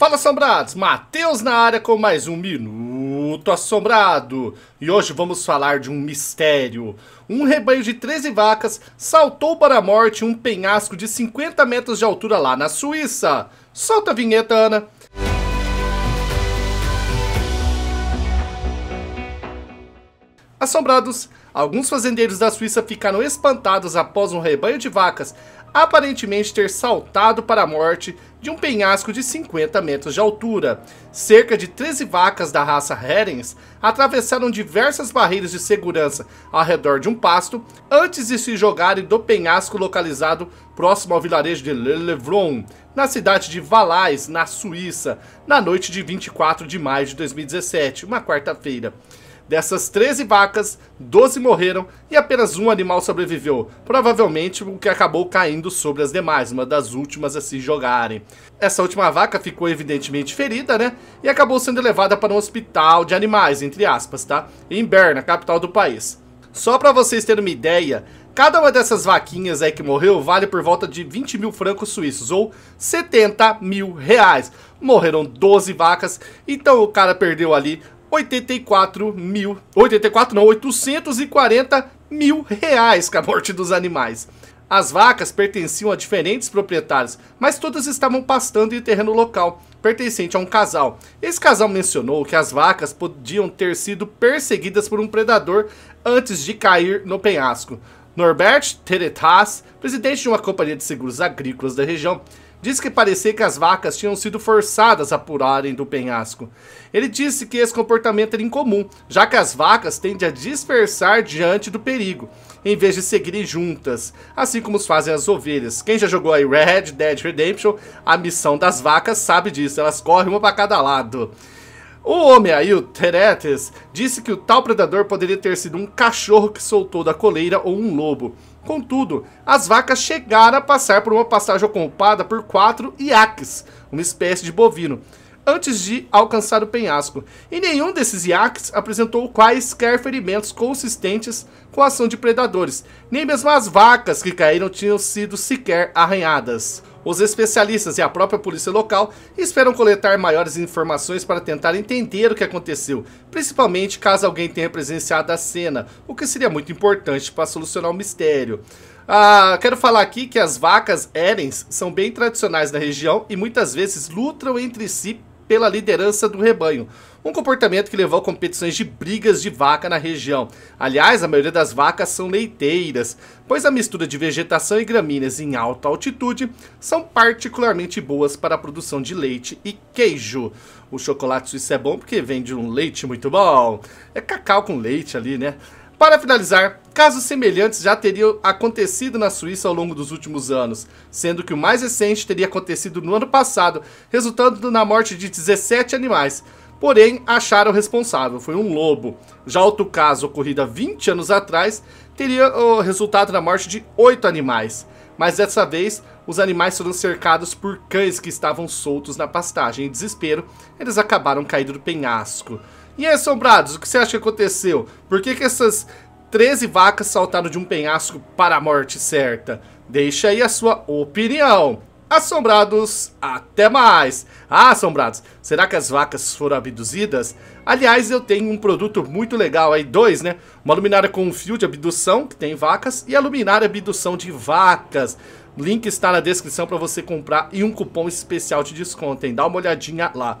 Fala assombrados, Matheus na área com mais um Minuto Assombrado. E hoje vamos falar de um mistério. Um rebanho de 13 vacas saltou para a morte em um penhasco de 50 metros de altura lá na Suíça. Solta a vinheta, Ana. Assombrados, alguns fazendeiros da Suíça ficaram espantados após um rebanho de vacas aparentemente ter saltado para a morte de um penhasco de 50 metros de altura. Cerca de 13 vacas da raça Herens atravessaram diversas barreiras de segurança ao redor de um pasto antes de se jogarem do penhasco localizado próximo ao vilarejo de Lelevron, Levron, na cidade de Valais, na Suíça, na noite de 24 de maio de 2017, uma quarta-feira. Dessas 13 vacas, 12 morreram e apenas um animal sobreviveu, provavelmente o que acabou caindo sobre as demais, uma das últimas a se jogarem. Essa última vaca ficou evidentemente ferida, né? E acabou sendo levada para um hospital de animais, entre aspas, tá? Em Berna, capital do país. Só para vocês terem uma ideia, cada uma dessas vaquinhas aí que morreu vale por volta de 20 mil francos suíços, ou 70 mil reais morreram 12 vacas, então o cara perdeu ali 84 mil, 84 não, 840 mil reais com a morte dos animais. As vacas pertenciam a diferentes proprietários, mas todas estavam pastando em terreno local, pertencente a um casal. Esse casal mencionou que as vacas podiam ter sido perseguidas por um predador antes de cair no penhasco. Norbert Teretas, presidente de uma companhia de seguros agrícolas da região, diz que parecia que as vacas tinham sido forçadas a purarem do penhasco. Ele disse que esse comportamento era incomum, já que as vacas tendem a dispersar diante do perigo, em vez de seguirem juntas, assim como fazem as ovelhas. Quem já jogou aí Red Dead Redemption, a missão das vacas sabe disso, elas correm uma para cada lado. O homem aí, o Teretes, disse que o tal predador poderia ter sido um cachorro que soltou da coleira ou um lobo. Contudo, as vacas chegaram a passar por uma passagem ocupada por quatro iaques, uma espécie de bovino, antes de alcançar o penhasco, e nenhum desses iaques apresentou quaisquer ferimentos consistentes com a ação de predadores, nem mesmo as vacas que caíram tinham sido sequer arranhadas. Os especialistas e a própria polícia local esperam coletar maiores informações para tentar entender o que aconteceu, principalmente caso alguém tenha presenciado a cena, o que seria muito importante para solucionar o mistério. Ah, quero falar aqui que as vacas Erens são bem tradicionais na região e muitas vezes lutam entre si pela liderança do rebanho, um comportamento que levou a competições de brigas de vaca na região. Aliás, a maioria das vacas são leiteiras, pois a mistura de vegetação e gramíneas em alta altitude são particularmente boas para a produção de leite e queijo. O chocolate suíço é bom porque vem de um leite muito bom. É cacau com leite ali, né? Para finalizar, casos semelhantes já teriam acontecido na Suíça ao longo dos últimos anos, sendo que o mais recente teria acontecido no ano passado, resultando na morte de 17 animais. Porém, acharam o responsável, foi um lobo. Já outro caso, ocorrido há 20 anos atrás, teria o resultado na morte de 8 animais. Mas dessa vez, os animais foram cercados por cães que estavam soltos na pastagem. Em desespero, eles acabaram caindo do penhasco. E aí, Assombrados, o que você acha que aconteceu? Por que, que essas 13 vacas saltaram de um penhasco para a morte certa? Deixa aí a sua opinião. Assombrados, até mais! Ah, assombrados, será que as vacas foram abduzidas? Aliás, eu tenho um produto muito legal aí, dois, né? Uma luminária com um fio de abdução, que tem vacas, e a luminária abdução de vacas. Link está na descrição para você comprar e um cupom especial de desconto, hein? Dá uma olhadinha lá.